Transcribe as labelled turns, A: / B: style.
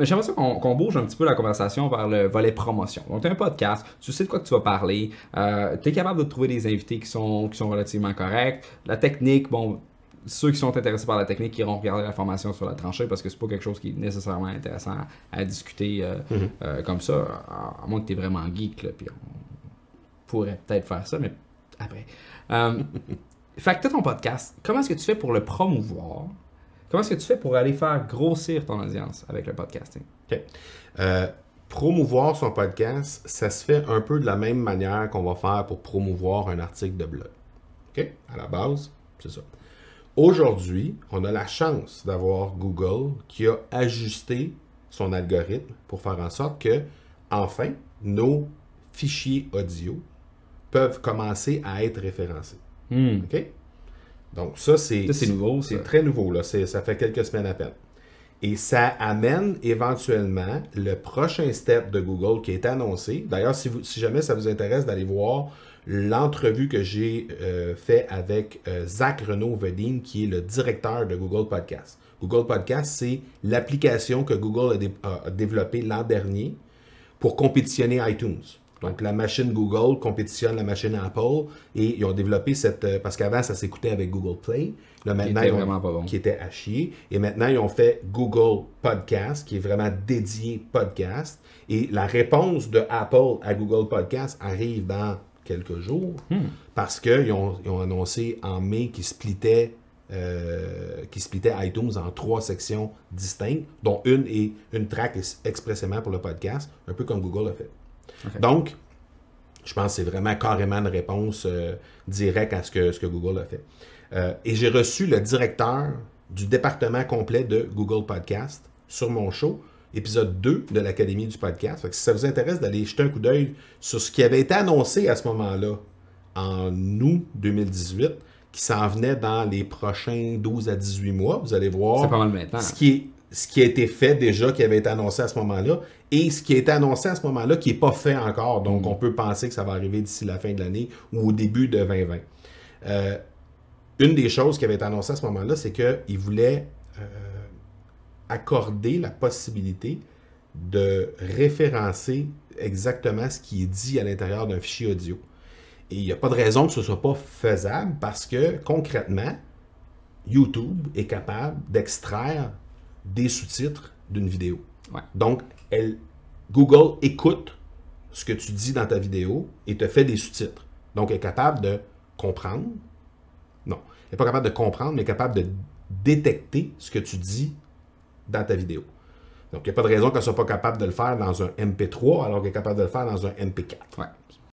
A: j'aimerais ça qu'on bouge un petit peu la conversation vers le volet promotion. Donc, tu as un podcast, tu sais de quoi tu vas parler, euh, tu es capable de trouver des invités qui sont, qui sont relativement corrects. La technique, bon, ceux qui sont intéressés par la technique iront regarder la formation sur la tranchée parce que c'est pas quelque chose qui est nécessairement intéressant à, discuter euh, mhm. euh, comme ça, à, moins que tu es vraiment geek, là, puis on pourrait peut-être faire ça, mais après. fait que tu ton podcast, comment est-ce que tu fais pour le promouvoir? Comment est-ce que tu fais pour aller faire grossir ton audience avec le podcasting?
B: OK. Euh, promouvoir son podcast, ça se fait un peu de la même manière qu'on va faire pour promouvoir un article de blog. OK? À la base, c'est ça. Aujourd'hui, on a la chance d'avoir Google qui a ajusté son algorithme pour faire en sorte que, enfin, nos fichiers audio peuvent commencer à être référencés. Hmm. OK? Donc ça, c'est nouveau. C'est très nouveau, là. ça fait quelques semaines à peine. Et ça amène éventuellement le prochain step de Google qui est annoncé. D'ailleurs, si, jamais ça vous intéresse d'aller voir l'entrevue que j'ai faite euh, fait avec euh, Zach Renaud-Vedine, qui est le directeur de Google Podcast. Google Podcast, c'est l'application que Google a développée l'an dernier pour compétitionner iTunes. Donc, la machine Google compétitionne la machine Apple et ils ont développé cette. Euh, parce qu'avant, ça s'écoutait avec Google Play. le maintenant, qui était à chier. Et maintenant, ils ont fait Google Podcast, qui est vraiment dédié podcast. Et la réponse de Apple à Google Podcast arrive dans quelques jours hmm. parce qu'ils ont, annoncé en mai qu'ils splittaient euh, qui iTunes en trois sections distinctes, dont une est une track expressément pour le podcast, un peu comme Google a fait. Donc, je pense que c'est vraiment carrément une réponse euh, directe à ce que, Google a fait. Euh, et j'ai reçu le directeur du département complet de Google Podcast sur mon show, épisode 2 de l'Académie du podcast. si ça vous intéresse d'aller jeter un coup d'œil sur ce qui avait été annoncé à ce moment-là, en août 2018, qui s'en venait dans les prochains 12 à 18 mois, vous allez voir. Ce qui est ce qui a été fait déjà, qui avait été annoncé à ce moment-là, et ce qui a été annoncé à ce moment-là, qui n'est pas fait encore. Donc, on peut penser que ça va arriver d'ici la fin de l'année ou au début de 2020. Euh, une des choses qui avait été annoncée à ce moment-là, c'est qu'ils voulaient euh, accorder la possibilité de référencer exactement ce qui est dit à l'intérieur d'un fichier audio. Et il n'y a pas de raison que ce ne soit pas faisable parce que concrètement, YouTube est capable d'extraire des sous-titres d'une vidéo. Donc, elle, Google écoute ce que tu dis dans ta vidéo et te fait des sous-titres. Donc, elle est capable de comprendre. Non, elle n'est pas capable de comprendre, mais capable de détecter ce que tu dis dans ta vidéo. Donc, il n'y a pas de raison qu'elle ne soit pas capable de le faire dans un MP3 alors qu'elle est capable de le faire dans un MP4.